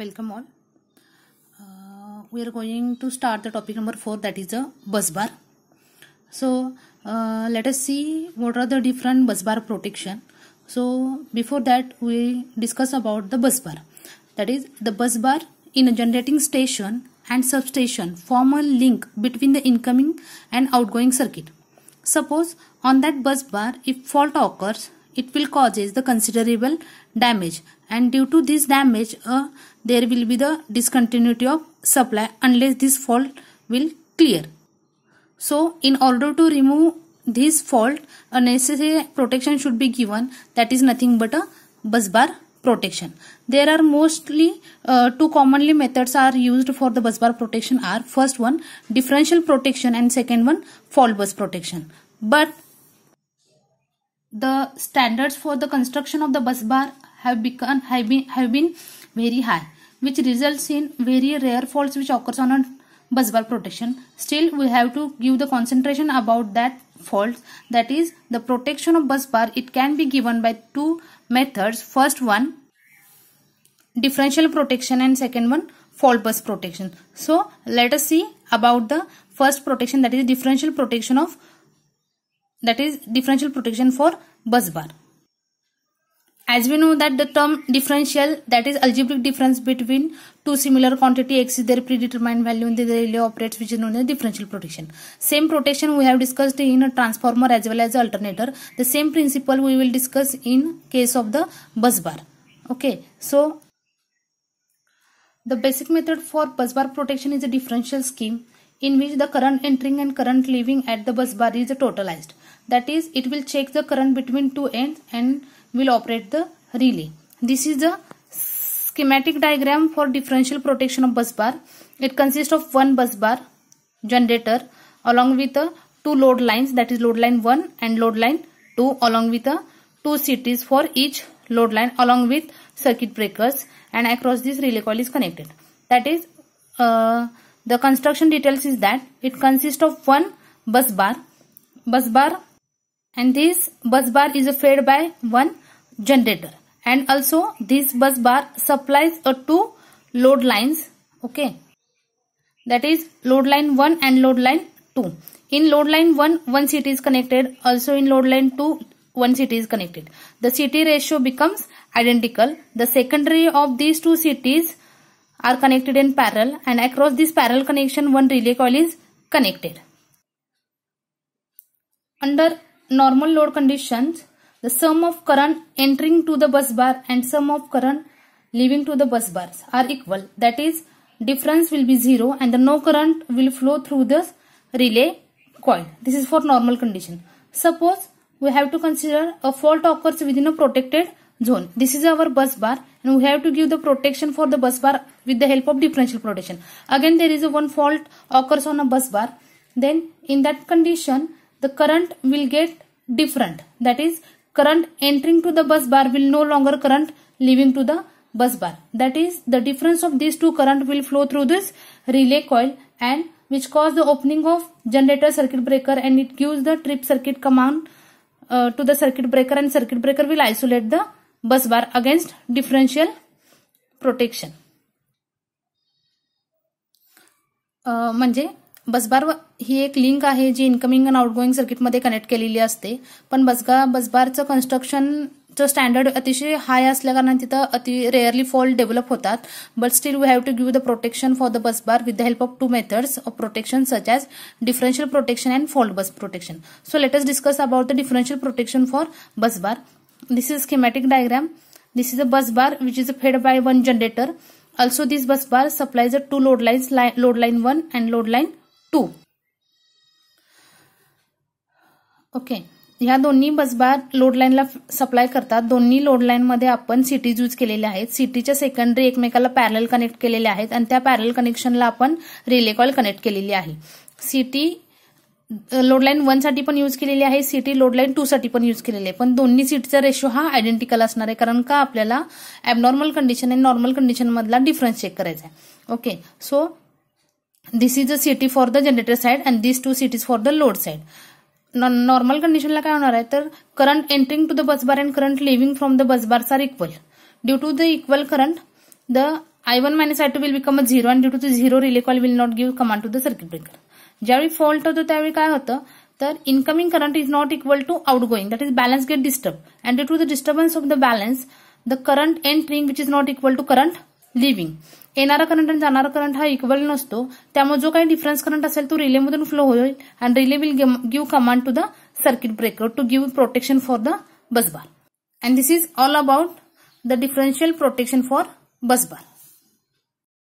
welcome all uh, we are going to start the topic number 4 that is the bus bar so uh, let us see what are the different bus bar protection so before that we discuss about the bus bar that is the bus bar in a generating station and substation form a link between the incoming and outgoing circuit suppose on that bus bar if fault occurs it will causes the considerable damage and due to this damage uh, there will be the discontinuity of supply unless this fault will clear. So in order to remove this fault a necessary protection should be given that is nothing but a bus bar protection. There are mostly uh, two commonly methods are used for the bus bar protection are first one differential protection and second one fault bus protection. But the standards for the construction of the bus bar have become have been have been very high which results in very rare faults which occurs on a bus bar protection still we have to give the concentration about that fault that is the protection of bus bar it can be given by two methods first one differential protection and second one fault bus protection so let us see about the first protection that is differential protection of that is differential protection for bus bar. As we know that the term differential that is algebraic difference between two similar quantity x is their predetermined value and the relay operates which is known as differential protection. Same protection we have discussed in a transformer as well as alternator. The same principle we will discuss in case of the bus bar. Okay, so the basic method for bus bar protection is a differential scheme in which the current entering and current leaving at the bus bar is totalized that is it will check the current between two ends and will operate the relay this is the schematic diagram for differential protection of bus bar it consists of one bus bar generator along with the two load lines that is load line 1 and load line 2 along with the two cities for each load line along with circuit breakers and across this relay coil is connected that is uh, the construction details is that it consists of one bus bar bus bar and this bus bar is fed by one generator and also this bus bar supplies a two load lines okay that is load line 1 and load line 2 in load line 1 one city is connected also in load line 2 one city is connected the CT ratio becomes identical the secondary of these two CTs are connected in parallel and across this parallel connection one relay coil is connected under normal load conditions, the sum of current entering to the bus bar and sum of current leaving to the bus bars are equal. That is, difference will be 0 and the no current will flow through the relay coil. This is for normal condition. Suppose we have to consider a fault occurs within a protected zone. This is our bus bar and we have to give the protection for the bus bar with the help of differential protection. Again there is a one fault occurs on a bus bar. Then in that condition the current will get different that is current entering to the bus bar will no longer current leaving to the bus bar that is the difference of these two current will flow through this relay coil and which cause the opening of generator circuit breaker and it gives the trip circuit command uh, to the circuit breaker and circuit breaker will isolate the bus bar against differential protection uh, manje busbar ही एक link आहे जी incoming आणि outgoing सर्किटमध्ये connect केलेली असते पण बसगा बसबारचं कन्स्ट्रक्शनचं standard अतिशय हाय असल्याकारणाने तिथं अति रेअरली फॉल्ट डेव्हलप होतात but still we have to give the protection for the busbar with the help of two methods of protection such as differential protection and fault bus protection so let's discuss about the differential protection for busbar this is किमॅटिक schematic this is a bus bar bar which is fed by one generator also this busbar bar supplies to load lines load line one 1 load load two okay ह्या दोन्ही busbar load लाईनला supply करतात दोन्ही load मध्ये आपण cities use केलेल्या आहेत सिटीच्या सेकंडरी एकमेकाला पॅरल कनेक्ट केलेल्या आहेत आणि त्या पॅरल कनेक्शनला आपण रिले कॉल कनेक्ट केलेली आहे सिटी लोडलाईन वन साठी पण यूज केलेली आहे सिटी लोडलाईन टू साठी पण यूज केलेली आहे पण दोन्ही सीटचा रेशो हा आयडेंटिकल असणार आहे कारण का आपल्याला ॲबनॉर्मल कंडिशन आणि नॉर्मल कंडिशनमधला डिफरन्स चेक करायचा आहे okay so this is the city for the generator side and these two cities for the load side. Normal condition like I know, current entering to the bus bar and current leaving from the bus bars are equal. Due to the equal current, the I1 minus I2 will become a 0 and due to the 0 relay coil will not give command to the circuit breaker. Jari fault of the the incoming current is not equal to outgoing, that is balance get disturbed. And due to the disturbance of the balance, the current entering which is not equal to current leaving येणारा current आणि जाणारा current हा equal नसतो त्यामुळे जो काही difference current असेल तो रिलेमधून फ्लो होईल and relay will give command to the circuit breaker to give protection for the busbar and this is all about the differential protection for busbar